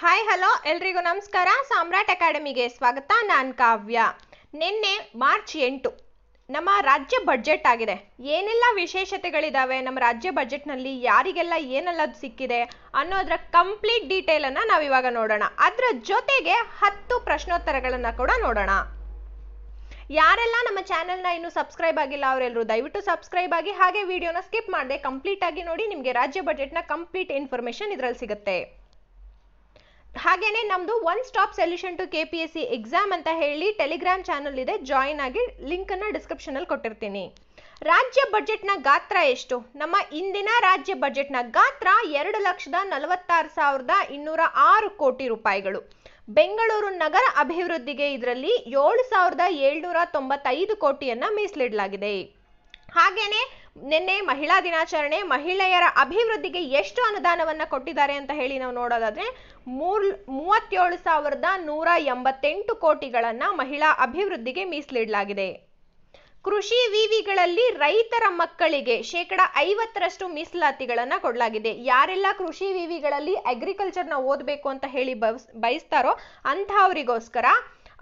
hi hello ಎಲ್ರಿಗೂ ನಮಸ್ಕಾರ ಸಾಮ್ರಾಟ್ ಅಕಾಡೆಮಿಗೆ ಸ್ವಾಗತ ನಾನು ಕಾವ್ಯ ನಿನ್ನೆ ಮಾರ್ಚ್ ಎಂಟು ನಮ್ಮ ರಾಜ್ಯ ಬಜೆಟ್ ಆಗಿದೆ ಏನೆಲ್ಲ ವಿಶೇಷತೆಗಳಿದಾವೆ ನಮ್ಮ ರಾಜ್ಯ ಬಜೆಟ್ನಲ್ಲಿ ಯಾರಿಗೆಲ್ಲ ಏನೆಲ್ಲ ಸಿಕ್ಕಿದೆ ಅನ್ನೋದರ ಕಂಪ್ಲೀಟ್ ಅನ್ನ ನಾವಿವಾಗ ನೋಡೋಣ ಅದರ ಜೊತೆಗೆ ಹತ್ತು ಪ್ರಶ್ನೋತ್ತರಗಳನ್ನು ಕೂಡ ನೋಡೋಣ ಯಾರೆಲ್ಲ ನಮ್ಮ ಚಾನೆಲ್ನ ಇನ್ನೂ ಸಬ್ಸ್ಕ್ರೈಬ್ ಆಗಿಲ್ಲ ಅವರೆಲ್ಲರೂ ದಯವಿಟ್ಟು ಸಬ್ಸ್ಕ್ರೈಬ್ ಆಗಿ ಹಾಗೆ ವಿಡಿಯೋನ ಸ್ಕಿಪ್ ಮಾಡದೆ ಕಂಪ್ಲೀಟ್ ಆಗಿ ನೋಡಿ ನಿಮಗೆ ರಾಜ್ಯ ಬಜೆಟ್ನ ಕಂಪ್ಲೀಟ್ ಇನ್ಫಾರ್ಮೇಶನ್ ಇದರಲ್ಲಿ ಸಿಗುತ್ತೆ ಹಾಗೇನೆ ನಮ್ದು one stop solution to K P S C exam ಅಂತ ಹೇಳಿ ಟೆಲಿಗ್ರಾಮ್ ಚಾನಲ್ ಇದೆ ಜಾಯಿನ್ ಆಗಿ ಲಿಂಕ್ ಅನ್ನ ಡಿಸ್ಕ್ರಿಪ್ಷನ್ ಅಲ್ಲಿ ಕೊಟ್ಟಿರ್ತೀನಿ ರಾಜ್ಯ ಬಜೆಟ್ನ ಗಾತ್ರ ಎಷ್ಟು ನಮ್ಮ ಇಂದಿನ ರಾಜ್ಯ ಬಜೆಟ್ನ ಗಾತ್ರ ಎರಡು ಲಕ್ಷದ ನಲವತ್ತಾರು ಸಾವಿರದ ಇನ್ನೂರ ಆರು ಕೋಟಿ ರೂಪಾಯಿಗಳು ಬೆಂಗಳೂರು ನಗರ ಅಭಿವೃದ್ಧಿಗೆ ಇದರಲ್ಲಿ ಏಳು ಸಾವಿರದ ಏಳ್ನೂರ ತೊಂಬತ್ತೈದು ಕೋಟಿಯನ್ನ ಮೀಸಲಿಡಲಾಗಿದೆ ಹಾಗೇನೆ ನಿನ್ನೆ ಮಹಿಳಾ ದಿನಾಚರಣೆ ಮಹಿಳೆಯರ ಅಭಿವೃದ್ಧಿಗೆ ಎಷ್ಟು ಅನುದಾನವನ್ನ ಕೊಟ್ಟಿದ್ದಾರೆ ಅಂತ ಹೇಳಿ ನಾವು ನೋಡೋದಾದ್ರೆ ಮೂರ್ ಮೂವತ್ತೇಳು ಸಾವಿರದ ನೂರ ಎಂಬತ್ತೆಂಟು ಕೋಟಿಗಳನ್ನ ಮಹಿಳಾ ಅಭಿವೃದ್ಧಿಗೆ ಮೀಸಲಿಡಲಾಗಿದೆ ಕೃಷಿ ವಿವಿಗಳಲ್ಲಿ ರೈತರ ಮಕ್ಕಳಿಗೆ ಶೇಕಡ ಐವತ್ತರಷ್ಟು ಮೀಸಲಾತಿಗಳನ್ನ ಕೊಡಲಾಗಿದೆ ಯಾರೆಲ್ಲ ಕೃಷಿ ವಿವಿಗಳಲ್ಲಿ ಅಗ್ರಿಕಲ್ಚರ್ನ ಓದಬೇಕು ಅಂತ ಹೇಳಿ ಬಯಸ್ತಾರೋ ಅಂಥವರಿಗೋಸ್ಕರ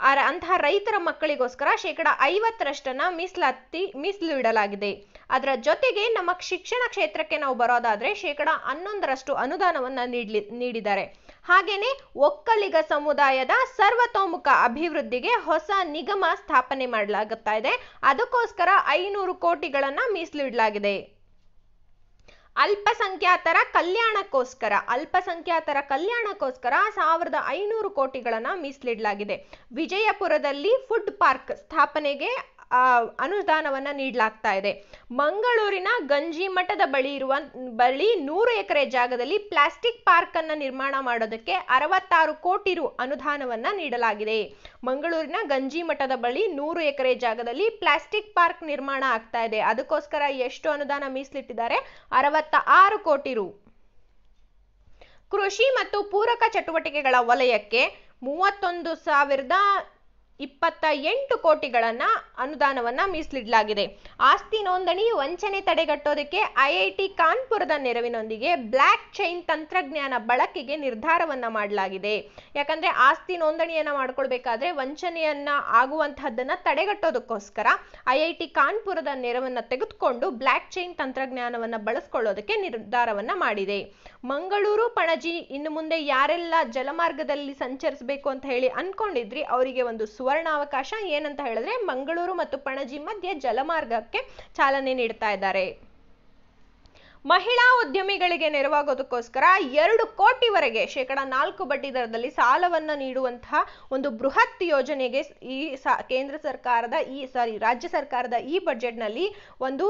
ಆ ಅಂತಹ ರೈತರ ಮಕ್ಕಳಿಗೋಸ್ಕರ ಶೇಕಡ ಐವತ್ತರಷ್ಟನ್ನ ಮೀಸಲಾತಿ ಮೀಸಲು ಇಡಲಾಗಿದೆ ಅದರ ಜೊತೆಗೆ ನಮ್ಮ ಶಿಕ್ಷಣ ಕ್ಷೇತ್ರಕ್ಕೆ ನಾವು ಬರೋದಾದ್ರೆ ಶೇಕಡ ಹನ್ನೊಂದರಷ್ಟು ಅನುದಾನವನ್ನ ನೀಡ್ಲಿ ನೀಡಿದ್ದಾರೆ ಹಾಗೇನೆ ಒಕ್ಕಲಿಗ ಸಮುದಾಯದ ಸರ್ವತೋಮುಖ ಅಭಿವೃದ್ಧಿಗೆ ಹೊಸ ನಿಗಮ ಸ್ಥಾಪನೆ ಮಾಡಲಾಗುತ್ತಾ ಇದೆ ಅದಕ್ಕೋಸ್ಕರ ಐನೂರು ಕೋಟಿಗಳನ್ನ ಮೀಸಲು ಇಡಲಾಗಿದೆ ಅಲ್ಪಸಂಖ್ಯಾತರ ಕಲ್ಯಾಣಕ್ಕೋಸ್ಕರ ಅಲ್ಪಸಂಖ್ಯಾತರ ಕಲ್ಯಾಣಕ್ಕೋಸ್ಕರ ಸಾವಿರದ ಐನೂರು ಕೋಟಿಗಳನ್ನ ಮೀಸಲಿಡಲಾಗಿದೆ ವಿಜಯಪುರದಲ್ಲಿ ಫುಡ್ ಪಾರ್ಕ್ ಸ್ಥಾಪನೆಗೆ ಅನುದಾನವನ್ನ ನೀಡಲಾಗ್ತಾ ಇದೆ ಮಂಗಳೂರಿನ ಗಂಜಿಮಠದ ಬಳಿ ಇರುವ ಬಳಿ ನೂರು ಎಕರೆ ಜಾಗದಲ್ಲಿ ಪ್ಲಾಸ್ಟಿಕ್ ಪಾರ್ಕ್ ಅನ್ನ ನಿರ್ಮಾಣ ಮಾಡೋದಕ್ಕೆ ಅರವತ್ತಾರು ಕೋಟಿ ರು ಅನುದಾನವನ್ನ ನೀಡಲಾಗಿದೆ ಮಂಗಳೂರಿನ ಗಂಜಿಮಠದ ಬಳಿ ನೂರು ಎಕರೆ ಜಾಗದಲ್ಲಿ ಪ್ಲಾಸ್ಟಿಕ್ ಪಾರ್ಕ್ ನಿರ್ಮಾಣ ಆಗ್ತಾ ಇದೆ ಅದಕ್ಕೋಸ್ಕರ ಎಷ್ಟು ಅನುದಾನ ಮೀಸಲಿಟ್ಟಿದ್ದಾರೆ ಅರವತ್ತ ಆರು ಕೋಟಿ ರು ಕೃಷಿ ಮತ್ತು ಪೂರಕ ಚಟುವಟಿಕೆಗಳ ವಲಯಕ್ಕೆ ಮೂವತ್ತೊಂದು ಸಾವಿರದ ಇಪ್ಪತ್ತ ಎಂಟು ಕೋಟಿಗಳನ್ನ ಅನುದಾನವನ್ನ ಮೀಸಲಿಡಲಾಗಿದೆ ಆಸ್ತಿ ನೋಂದಣಿ ವಂಚನೆ ತಡೆಗಟ್ಟೋದಕ್ಕೆ ಐಐಟಿ ಕಾನ್ಪುರದ ನೆರವಿನೊಂದಿಗೆ ಬ್ಲ್ಯಾಕ್ ಚೈನ್ ತಂತ್ರಜ್ಞಾನ ಬಳಕೆಗೆ ನಿರ್ಧಾರವನ್ನ ಮಾಡಲಾಗಿದೆ ಯಾಕಂದ್ರೆ ಆಸ್ತಿ ನೋಂದಣಿಯನ್ನ ಮಾಡ್ಕೊಳ್ಬೇಕಾದ್ರೆ ವಂಚನೆಯನ್ನ ಆಗುವಂತಹದ್ದನ್ನ ತಡೆಗಟ್ಟೋದಕ್ಕೋಸ್ಕರ ಐಐಟಿ ಕಾನ್ಪುರದ ನೆರವನ್ನ ತೆಗೆದುಕೊಂಡು ಬ್ಲ್ಯಾಕ್ ಚೈನ್ ತಂತ್ರಜ್ಞಾನವನ್ನ ಬಳಸ್ಕೊಳ್ಳೋದಕ್ಕೆ ನಿರ್ಧಾರವನ್ನ ಮಾಡಿದೆ ಮಂಗಳೂರು ಪಣಜಿ ಇನ್ನು ಮುಂದೆ ಯಾರೆಲ್ಲ ಜಲಮಾರ್ಗದಲ್ಲಿ ಸಂಚರಿಸಬೇಕು ಅಂತ ಹೇಳಿ ಅನ್ಕೊಂಡಿದ್ರಿ ಅವರಿಗೆ ಒಂದು ಸುವರ್ಣಾವಕಾಶ ಏನಂತ ಹೇಳಿದ್ರೆ ಮಂಗಳೂರು ಮತ್ತು ಪಣಜಿ ಮಧ್ಯೆ ಜಲಮಾರ್ಗಕ್ಕೆ ಚಾಲನೆ ನೀಡ್ತಾ ಇದ್ದಾರೆ ಮಹಿಳಾ ಉದ್ಯಮಿಗಳಿಗೆ ನೆರವಾಗೋದಕ್ಕೋಸ್ಕರ ಎರಡು ಕೋಟಿವರೆಗೆ ಶೇಕಡ ನಾಲ್ಕು ಬಡ್ಡಿ ದರದಲ್ಲಿ ಸಾಲವನ್ನು ನೀಡುವಂತಹ ಒಂದು ಬೃಹತ್ ಯೋಜನೆಗೆ ಈ ಕೇಂದ್ರ ಸರ್ಕಾರದ ಈ ಸಾರಿ ರಾಜ್ಯ ಸರ್ಕಾರದ ಈ ಬಜೆಟ್ನಲ್ಲಿ ಒಂದು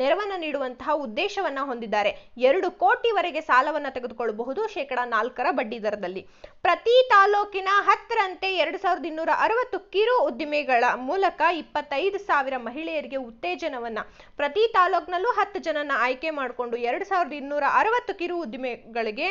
ನೆರವನ್ನು ನೀಡುವಂತಹ ಉದ್ದೇಶವನ್ನ ಹೊಂದಿದ್ದಾರೆ ಎರಡು ಕೋಟಿವರೆಗೆ ಸಾಲವನ್ನು ತೆಗೆದುಕೊಳ್ಳಬಹುದು ಶೇಕಡ ನಾಲ್ಕರ ಬಡ್ಡಿ ದರದಲ್ಲಿ ಪ್ರತಿ ತಾಲೂಕಿನ ಹತ್ತರಂತೆ ಎರಡು ಸಾವಿರದ ಇನ್ನೂರ ಅರವತ್ತು ಕಿರು ಉದ್ದಿಮೆಗಳ ಮೂಲಕ ಇಪ್ಪತ್ತೈದು ಸಾವಿರ ಮಹಿಳೆಯರಿಗೆ ಉತ್ತೇಜನವನ್ನ ಪ್ರತಿ ತಾಲೂಕ್ನಲ್ಲೂ ಹತ್ತು ಜನನ ಆಯ್ಕೆ ಮಾಡಿಕೊಂಡು ಎರಡು ಸಾವಿರದ ಇನ್ನೂರ ಅರವತ್ತು ಕಿರು ಉದ್ದಿಮೆಗಳಿಗೆ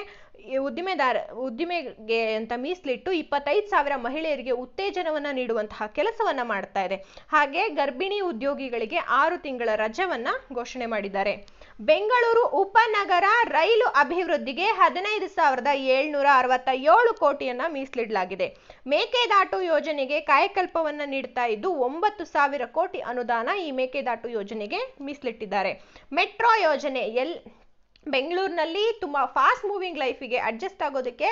ಉದ್ದಿಮೆದಾರ ಉದ್ದಿಮೆಗೆ ಅಂತ ಮೀಸಲಿಟ್ಟು ಇಪ್ಪತ್ತೈದು ಸಾವಿರ ಮಹಿಳೆಯರಿಗೆ ಉತ್ತೇಜನವನ್ನು ನೀಡುವಂತಹ ಕೆಲಸವನ್ನ ಮಾಡ್ತಾ ಇದೆ ಹಾಗೆ ಗರ್ಭಿಣಿ ಉದ್ಯೋಗಿಗಳಿಗೆ ಆರು ತಿಂಗಳ ರಜವನ್ನ ಘೋಷಣೆ ಮಾಡಿದ್ದಾರೆ ಬೆಂಗಳೂರು ಉಪನಗರ ರೈಲು ಅಭಿವೃದ್ಧಿಗೆ ಹದಿನೈದು ಸಾವಿರದ ಏಳ್ನೂರ ಅರವತ್ತ ಏಳು ಕೋಟಿಯನ್ನ ಮೀಸಲಿಡಲಾಗಿದೆ ಮೇಕೆದಾಟು ಯೋಜನೆಗೆ ಕಾಯಕಲ್ಪವನ್ನ ನೀಡ್ತಾ ಇದ್ದು ಒಂಬತ್ತು ಸಾವಿರ ಕೋಟಿ ಅನುದಾನ ಈ ಮೇಕೆದಾಟು ಯೋಜನೆಗೆ ಮೀಸಲಿಟ್ಟಿದ್ದಾರೆ ಮೆಟ್ರೋ ಯೋಜನೆ ಎಲ್ ಬೆಂಗಳೂರಿನಲ್ಲಿ ತುಂಬ ಫಾಸ್ಟ್ ಮೂವಿಂಗ್ ಲೈಫಿಗೆ ಅಡ್ಜಸ್ಟ್ ಆಗೋದಕ್ಕೆ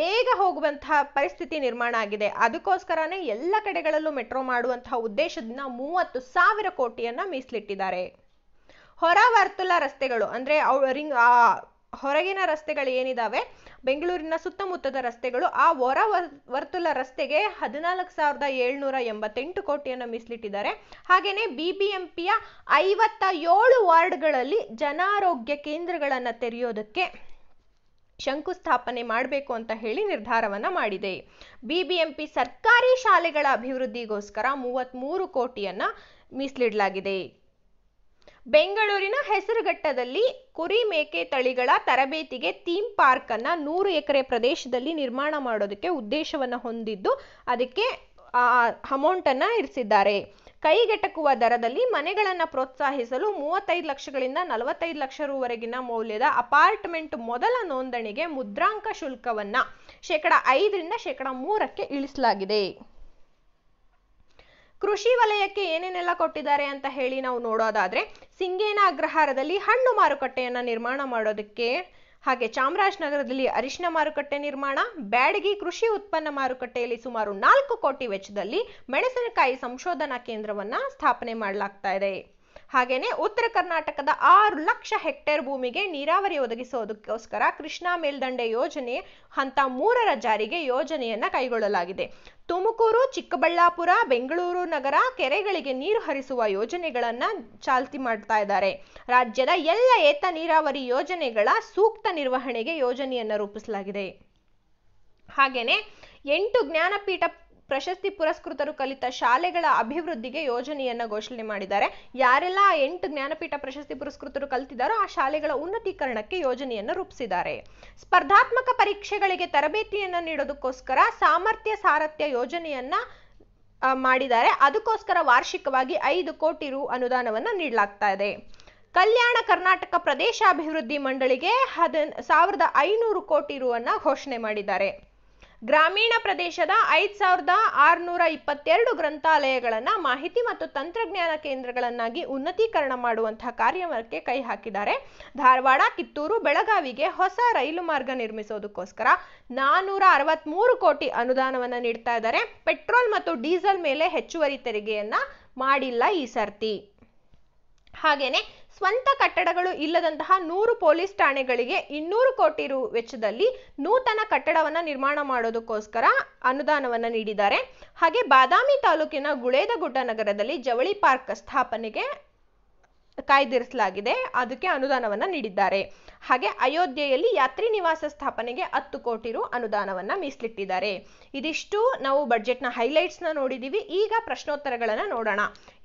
ಬೇಗ ಹೋಗುವಂತಹ ಪರಿಸ್ಥಿತಿ ನಿರ್ಮಾಣ ಆಗಿದೆ ಅದಕ್ಕೋಸ್ಕರನೇ ಎಲ್ಲ ಕಡೆಗಳಲ್ಲೂ ಮೆಟ್ರೋ ಮಾಡುವಂತಹ ಉದ್ದೇಶದಿಂದ ಮೂವತ್ತು ಸಾವಿರ ಕೋಟಿಯನ್ನು ಮೀಸಲಿಟ್ಟಿದ್ದಾರೆ ಹೊರ ವರ್ತುಲ ರಸ್ತೆಗಳು ಅಂದರೆ ರಿಂಗ್ ಹೊರಗಿನ ರಸ್ತೆಗಳು ಏನಿದಾವೆ ಬೆಂಗಳೂರಿನ ಸುತ್ತಮುತ್ತದ ರಸ್ತೆಗಳು ಆ ಹೊರ ವರ್ತುಲ ರಸ್ತೆಗೆ ಹದಿನಾಲ್ಕು ಸಾವಿರದ ಏಳ್ನೂರ ಎಂಬತ್ತೆಂಟು ಕೋಟಿಯನ್ನು ಮೀಸಲಿಟ್ಟಿದ್ದಾರೆ ಹಾಗೇನೆ ಬಿಬಿಎಂಪಿಯ ಐವತ್ತ ಏಳು ವಾರ್ಡ್ಗಳಲ್ಲಿ ಜನಾರೋಗ್ಯ ಕೇಂದ್ರಗಳನ್ನು ತೆರೆಯೋದಕ್ಕೆ ಶಂಕುಸ್ಥಾಪನೆ ಮಾಡಬೇಕು ಅಂತ ಹೇಳಿ ನಿರ್ಧಾರವನ್ನ ಮಾಡಿದೆ ಬಿಬಿಎಂಪಿ ಸರ್ಕಾರಿ ಶಾಲೆಗಳ ಅಭಿವೃದ್ಧಿಗೋಸ್ಕರ ಮೂವತ್ತ್ ಮೂರು ಕೋಟಿಯನ್ನ ಮೀಸಲಿಡಲಾಗಿದೆ ಬೆಂಗಳೂರಿನ ಹೆಸರುಘಟ್ಟದಲ್ಲಿ ಕುರಿ ಮೇಕೆ ತಳಿಗಳ ತರಬೇತಿಗೆ ಥೀಮ್ ಪಾರ್ಕ್ ಅನ್ನ ನೂರು ಎಕರೆ ಪ್ರದೇಶದಲ್ಲಿ ನಿರ್ಮಾಣ ಮಾಡೋದಕ್ಕೆ ಉದ್ದೇಶವನ್ನು ಹೊಂದಿದ್ದು ಅದಕ್ಕೆ ಅಮೌಂಟ್ ಅನ್ನ ಇರಿಸಿದ್ದಾರೆ ಕೈಗೆಟಕುವ ದರದಲ್ಲಿ ಮನೆಗಳನ್ನು ಪ್ರೋತ್ಸಾಹಿಸಲು ಮೂವತ್ತೈದು ಲಕ್ಷಗಳಿಂದ ನಲವತ್ತೈದು ಲಕ್ಷ ರೂವರೆಗಿನ ಮೌಲ್ಯದ ಅಪಾರ್ಟ್ಮೆಂಟ್ ಮೊದಲ ನೋಂದಣಿಗೆ ಮುದ್ರಾಂಕ ಶುಲ್ಕವನ್ನ ಶೇಕಡ ಐದರಿಂದ ಶೇಕಡ ಮೂರಕ್ಕೆ ಇಳಿಸಲಾಗಿದೆ ಕೃಷಿ ವಲಯಕ್ಕೆ ಏನೇನೆಲ್ಲ ಕೊಟ್ಟಿದ್ದಾರೆ ಅಂತ ಹೇಳಿ ನಾವು ನೋಡೋದಾದ್ರೆ ಸಿಂಗೇನ ಅಗ್ರಹಾರದಲ್ಲಿ ಹಣ್ಣು ಮಾರುಕಟ್ಟೆಯನ್ನ ನಿರ್ಮಾಣ ಮಾಡೋದಕ್ಕೆ ಹಾಗೆ ಚಾಮರಾಜನಗರದಲ್ಲಿ ಅರಿಶಿನ ಮಾರುಕಟ್ಟೆ ನಿರ್ಮಾಣ ಬ್ಯಾಡಗಿ ಕೃಷಿ ಉತ್ಪನ್ನ ಮಾರುಕಟ್ಟೆಯಲ್ಲಿ ಸುಮಾರು ನಾಲ್ಕು ಕೋಟಿ ವೆಚ್ಚದಲ್ಲಿ ಮೆಣಸಿನಕಾಯಿ ಸಂಶೋಧನಾ ಕೇಂದ್ರವನ್ನ ಸ್ಥಾಪನೆ ಮಾಡಲಾಗ್ತಾ ಇದೆ ಹಾಗೆಯೇ ಉತ್ತರ ಕರ್ನಾಟಕದ ಆರು ಲಕ್ಷ ಹೆಕ್ಟೇರ್ ಭೂಮಿಗೆ ನೀರಾವರಿ ಒದಗಿಸೋದಕ್ಕೋಸ್ಕರ ಕೃಷ್ಣಾ ಮೇಲ್ದಂಡೆ ಯೋಜನೆ ಹಂತ ಮೂರರ ಜಾರಿಗೆ ಯೋಜನೆಯನ್ನ ಕೈಗೊಳ್ಳಲಾಗಿದೆ ತುಮಕೂರು ಚಿಕ್ಕಬಳ್ಳಾಪುರ ಬೆಂಗಳೂರು ನಗರ ಕೆರೆಗಳಿಗೆ ನೀರು ಹರಿಸುವ ಯೋಜನೆಗಳನ್ನ ಚಾಲ್ತಿ ಮಾಡ್ತಾ ಇದ್ದಾರೆ ರಾಜ್ಯದ ಎಲ್ಲ ಏತ ನೀರಾವರಿ ಯೋಜನೆಗಳ ಸೂಕ್ತ ನಿರ್ವಹಣೆಗೆ ಯೋಜನೆಯನ್ನ ರೂಪಿಸಲಾಗಿದೆ ಹಾಗೆಯೇ ಎಂಟು ಜ್ಞಾನಪೀಠ ಪ್ರಶಸ್ತಿ ಪುರಸ್ಕೃತರು ಕಲಿತ ಶಾಲೆಗಳ ಅಭಿವೃದ್ಧಿಗೆ ಯೋಜನೆಯನ್ನ ಘೋಷಣೆ ಮಾಡಿದ್ದಾರೆ ಯಾರೆಲ್ಲ ಎಂಟು ಜ್ಞಾನಪೀಠ ಪ್ರಶಸ್ತಿ ಪುರಸ್ಕೃತರು ಕಲಿತಿದ್ದಾರೋ ಆ ಶಾಲೆಗಳ ಉನ್ನತೀಕರಣಕ್ಕೆ ಯೋಜನೆಯನ್ನು ರೂಪಿಸಿದ್ದಾರೆ ಸ್ಪರ್ಧಾತ್ಮಕ ಪರೀಕ್ಷೆಗಳಿಗೆ ತರಬೇತಿಯನ್ನ ನೀಡೋದಕ್ಕೋಸ್ಕರ ಸಾಮರ್ಥ್ಯ ಸಾರಥ್ಯ ಯೋಜನೆಯನ್ನ ಮಾಡಿದ್ದಾರೆ ಅದಕ್ಕೋಸ್ಕರ ವಾರ್ಷಿಕವಾಗಿ ಐದು ಕೋಟಿ ರು ಅನುದಾನವನ್ನು ನೀಡಲಾಗ್ತಾ ಇದೆ ಕಲ್ಯಾಣ ಕರ್ನಾಟಕ ಪ್ರದೇಶ ಅಭಿವೃದ್ಧಿ ಮಂಡಳಿಗೆ ಹದ ಸಾವಿರದ ಐನೂರು ಕೋಟಿ ರು ಘೋಷಣೆ ಮಾಡಿದ್ದಾರೆ ಗ್ರಾಮೀಣ ಪ್ರದೇಶದ ಐದ್ ಸಾವಿರದ ಆರ್ನೂರ ಇಪ್ಪತ್ತೆರಡು ಗ್ರಂಥಾಲಯಗಳನ್ನು ಮಾಹಿತಿ ಮತ್ತು ತಂತ್ರಜ್ಞಾನ ಕೇಂದ್ರಗಳನ್ನಾಗಿ ಉನ್ನತೀಕರಣ ಮಾಡುವಂತಹ ಕಾರ್ಯಕ್ಕೆ ಕೈ ಹಾಕಿದ್ದಾರೆ ಧಾರವಾಡ ಕಿತ್ತೂರು ಬೆಳಗಾವಿಗೆ ಹೊಸ ರೈಲು ಮಾರ್ಗ ನಿರ್ಮಿಸೋದಕ್ಕೋಸ್ಕರ ನಾನೂರ ಅರವತ್ಮೂರು ಕೋಟಿ ಅನುದಾನವನ್ನು ನೀಡ್ತಾ ಇದ್ದಾರೆ ಪೆಟ್ರೋಲ್ ಮತ್ತು ಡೀಸೆಲ್ ಮೇಲೆ ಹೆಚ್ಚುವರಿ ತೆರಿಗೆಯನ್ನ ಮಾಡಿಲ್ಲ ಈ ಸರ್ತಿ ಹಾಗೇನೆ ಸ್ವಂತ ಕಟ್ಟಡಗಳು ಇಲ್ಲದಂತಹ ನೂರು ಪೊಲೀಸ್ ಠಾಣೆಗಳಿಗೆ ಇನ್ನೂರು ಕೋಟಿ ರು ವೆಚ್ಚದಲ್ಲಿ ನೂತನ ಕಟ್ಟಡವನ್ನ ನಿರ್ಮಾಣ ಮಾಡೋದಕ್ಕೋಸ್ಕರ ಅನುದಾನವನ್ನ ನೀಡಿದ್ದಾರೆ ಹಾಗೆ ಬಾದಾಮಿ ತಾಲೂಕಿನ ಗುಳೇದಗುಡ್ಡ ನಗರದಲ್ಲಿ ಜವಳಿ ಪಾರ್ಕ್ ಸ್ಥಾಪನೆಗೆ ಕಾಯ್ದಿರಿಸಲಾಗಿದೆ ಅದಕ್ಕೆ ಅನುದಾನವನ್ನ ನೀಡಿದ್ದಾರೆ ಹಾಗೆ ಅಯೋಧ್ಯೆಯಲ್ಲಿ ಯಾತ್ರಿ ನಿವಾಸ ಸ್ಥಾಪನೆಗೆ ಹತ್ತು ಕೋಟಿ ರು ಅನುದಾನವನ್ನ ಮೀಸಲಿಟ್ಟಿದ್ದಾರೆ ಇದಿಷ್ಟು ನಾವು ಬಜೆಟ್ನ ಹೈಲೈಟ್ಸ್ ನ ನೋಡಿದೀವಿ ಈಗ ಪ್ರಶ್ನೋತ್ತರಗಳನ್ನ ನೋಡೋಣ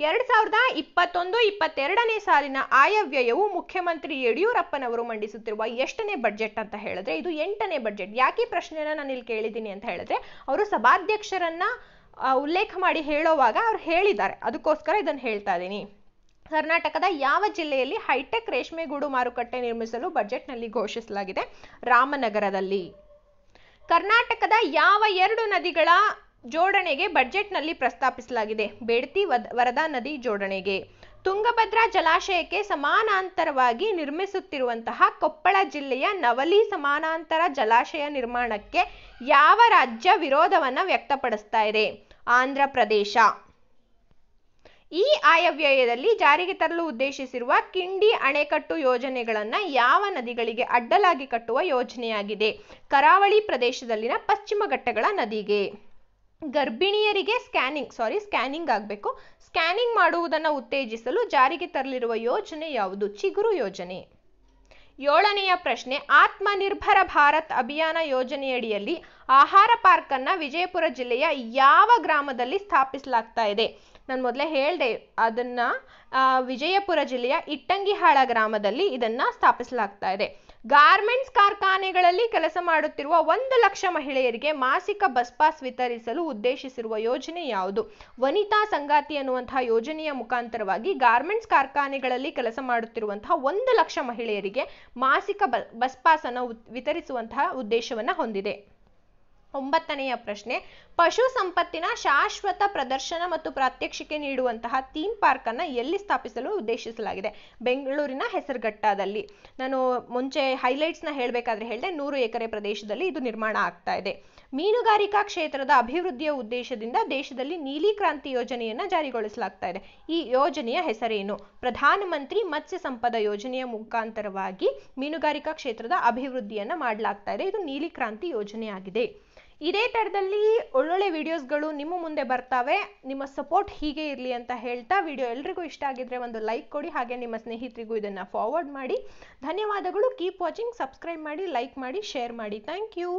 ಎರಡ್ ಸಾವಿರದ ಇಪ್ಪತ್ತೊಂದು ಇಪ್ಪತ್ತೆರಡನೇ ಸಾಲಿನ ಆಯವ್ಯಯವು ಮುಖ್ಯಮಂತ್ರಿ ಯಡಿಯೂರಪ್ಪನವರು ಮಂಡಿಸುತ್ತಿರುವ ಎಷ್ಟನೇ ಬಜೆಟ್ ಅಂತ ಹೇಳಿದ್ರೆ ಇದು ಎಂಟನೇ ಬಜೆಟ್ ಯಾಕೆ ಪ್ರಶ್ನೆಯನ್ನ ನಾನು ಇಲ್ಲಿ ಕೇಳಿದ್ದೀನಿ ಅಂತ ಹೇಳಿದ್ರೆ ಅವರು ಸಭಾಧ್ಯಕ್ಷರನ್ನ ಉಲ್ಲೇಖ ಮಾಡಿ ಹೇಳೋವಾಗ ಅವ್ರು ಹೇಳಿದ್ದಾರೆ ಅದಕ್ಕೋಸ್ಕರ ಇದನ್ನು ಹೇಳ್ತಾ ಇದ್ದೀನಿ ಕರ್ನಾಟಕದ ಯಾವ ಜಿಲ್ಲೆಯಲ್ಲಿ ಹೈಟೆಕ್ ರೇಷ್ಮೆಗೂಡು ಮಾರುಕಟ್ಟೆ ನಿರ್ಮಿಸಲು ಬಜೆಟ್ನಲ್ಲಿ ಘೋಷಿಸಲಾಗಿದೆ ರಾಮನಗರದಲ್ಲಿ ಕರ್ನಾಟಕದ ಯಾವ ಎರಡು ನದಿಗಳ ಜೋಡಣೆಗೆ ಬಜೆಟ್ನಲ್ಲಿ ಪ್ರಸ್ತಾಪಿಸಲಾಗಿದೆ ಬೇಡ್ತಿ ವರದಾ ನದಿ ಜೋಡಣೆಗೆ ತುಂಗಭದ್ರಾ ಜಲಾಶಯಕ್ಕೆ ಸಮಾನಾಂತರವಾಗಿ ನಿರ್ಮಿಸುತ್ತಿರುವಂತಹ ಕೊಪ್ಪಳ ಜಿಲ್ಲೆಯ ನವಲಿ ಸಮಾನಾಂತರ ಜಲಾಶಯ ನಿರ್ಮಾಣಕ್ಕೆ ಯಾವ ರಾಜ್ಯ ವಿರೋಧವನ್ನು ವ್ಯಕ್ತಪಡಿಸ್ತಾ ಇದೆ ಆಂಧ್ರ ಪ್ರದೇಶ ಈ ಆಯವ್ಯಯದಲ್ಲಿ ಜಾರಿಗೆ ತರಲು ಉದ್ದೇಶಿಸಿರುವ ಕಿಂಡಿ ಅಣೆಕಟ್ಟು ಯೋಜನೆಗಳನ್ನು ಯಾವ ನದಿಗಳಿಗೆ ಅಡ್ಡಲಾಗಿ ಕಟ್ಟುವ ಯೋಜನೆಯಾಗಿದೆ ಕರಾವಳಿ ಪ್ರದೇಶದಲ್ಲಿನ ಪಶ್ಚಿಮ ಘಟ್ಟಗಳ ನದಿಗೆ ಗರ್ಭಿಣಿಯರಿಗೆ ಸ್ಕ್ಯಾನಿಂಗ್ ಸಾರಿ ಸ್ಕ್ಯಾನಿಂಗ್ ಆಗಬೇಕು ಸ್ಕ್ಯಾನಿಂಗ್ ಮಾಡುವುದನ್ನು ಉತ್ತೇಜಿಸಲು ಜಾರಿಗೆ ತರಲಿರುವ ಯೋಜನೆ ಯಾವುದು ಚಿಗುರು ಯೋಜನೆ ಏಳನೆಯ ಪ್ರಶ್ನೆ ಆತ್ಮನಿರ್ಭರ ಭಾರತ್ ಅಭಿಯಾನ ಯೋಜನೆಯಡಿಯಲ್ಲಿ ಆಹಾರ ಅನ್ನ ವಿಜಯಪುರ ಜಿಲ್ಲೆಯ ಯಾವ ಗ್ರಾಮದಲ್ಲಿ ಸ್ಥಾಪಿಸಲಾಗ್ತಾ ಇದೆ ನಾನು ಮೊದಲೇ ಹೇಳಿದೆ ಅದನ್ನ ವಿಜಯಪುರ ಜಿಲ್ಲೆಯ ಇಟ್ಟಂಗಿಹಾಳ ಗ್ರಾಮದಲ್ಲಿ ಇದನ್ನು ಸ್ಥಾಪಿಸಲಾಗ್ತಾ ಇದೆ ಗಾರ್ಮೆಂಟ್ಸ್ ಕಾರ್ಖಾನೆಗಳಲ್ಲಿ ಕೆಲಸ ಮಾಡುತ್ತಿರುವ ಒಂದು ಲಕ್ಷ ಮಹಿಳೆಯರಿಗೆ ಮಾಸಿಕ ಬಸ್ ಪಾಸ್ ವಿತರಿಸಲು ಉದ್ದೇಶಿಸಿರುವ ಯೋಜನೆ ಯಾವುದು ವನಿತಾ ಸಂಗಾತಿ ಅನ್ನುವಂತಹ ಯೋಜನೆಯ ಮುಖಾಂತರವಾಗಿ ಗಾರ್ಮೆಂಟ್ಸ್ ಕಾರ್ಖಾನೆಗಳಲ್ಲಿ ಕೆಲಸ ಮಾಡುತ್ತಿರುವಂತಹ ಒಂದು ಲಕ್ಷ ಮಹಿಳೆಯರಿಗೆ ಮಾಸಿಕ ಬಸ್ ಪಾಸ್ ಅನ್ನು ವಿತರಿಸುವಂತಹ ಉದ್ದೇಶವನ್ನ ಹೊಂದಿದೆ ಒಂಬತ್ತನೆಯ ಪ್ರಶ್ನೆ ಪಶು ಸಂಪತ್ತಿನ ಶಾಶ್ವತ ಪ್ರದರ್ಶನ ಮತ್ತು ಪ್ರಾತ್ಯಕ್ಷಿಕೆ ನೀಡುವಂತಹ ಥೀಮ್ ಪಾರ್ಕ್ ಅನ್ನ ಎಲ್ಲಿ ಸ್ಥಾಪಿಸಲು ಉದ್ದೇಶಿಸಲಾಗಿದೆ ಬೆಂಗಳೂರಿನ ಹೆಸರುಘಟ್ಟದಲ್ಲಿ ನಾನು ಮುಂಚೆ ಹೈಲೈಟ್ಸ್ ನ ಹೇಳಬೇಕಾದ್ರೆ ಹೇಳಿದೆ ನೂರು ಎಕರೆ ಪ್ರದೇಶದಲ್ಲಿ ಇದು ನಿರ್ಮಾಣ ಆಗ್ತಾ ಇದೆ ಮೀನುಗಾರಿಕಾ ಕ್ಷೇತ್ರದ ಅಭಿವೃದ್ಧಿಯ ಉದ್ದೇಶದಿಂದ ದೇಶದಲ್ಲಿ ನೀಲಿ ಕ್ರಾಂತಿ ಯೋಜನೆಯನ್ನ ಜಾರಿಗೊಳಿಸಲಾಗ್ತಾ ಇದೆ ಈ ಯೋಜನೆಯ ಹೆಸರೇನು ಪ್ರಧಾನಮಂತ್ರಿ ಮತ್ಸ್ಯ ಸಂಪದ ಯೋಜನೆಯ ಮುಖಾಂತರವಾಗಿ ಮೀನುಗಾರಿಕಾ ಕ್ಷೇತ್ರದ ಅಭಿವೃದ್ಧಿಯನ್ನ ಮಾಡಲಾಗ್ತಾ ಇದೆ ಇದು ನೀಲಿ ಕ್ರಾಂತಿ ಯೋಜನೆಯಾಗಿದೆ ಇದೇ ಥರದಲ್ಲಿ ಒಳ್ಳೊಳ್ಳೆ ವಿಡಿಯೋಸ್ಗಳು ನಿಮ್ಮ ಮುಂದೆ ಬರ್ತಾವೆ ನಿಮ್ಮ ಸಪೋರ್ಟ್ ಹೀಗೆ ಇರಲಿ ಅಂತ ಹೇಳ್ತಾ ವಿಡಿಯೋ ಎಲ್ರಿಗೂ ಇಷ್ಟ ಆಗಿದ್ರೆ ಒಂದು ಲೈಕ್ ಕೊಡಿ ಹಾಗೆ ನಿಮ್ಮ ಸ್ನೇಹಿತರಿಗೂ ಇದನ್ನು ಫಾರ್ವರ್ಡ್ ಮಾಡಿ ಧನ್ಯವಾದಗಳು ಕೀಪ್ ವಾಚಿಂಗ್ ಸಬ್ಸ್ಕ್ರೈಬ್ ಮಾಡಿ ಲೈಕ್ ಮಾಡಿ ಶೇರ್ ಮಾಡಿ ಥ್ಯಾಂಕ್ ಯು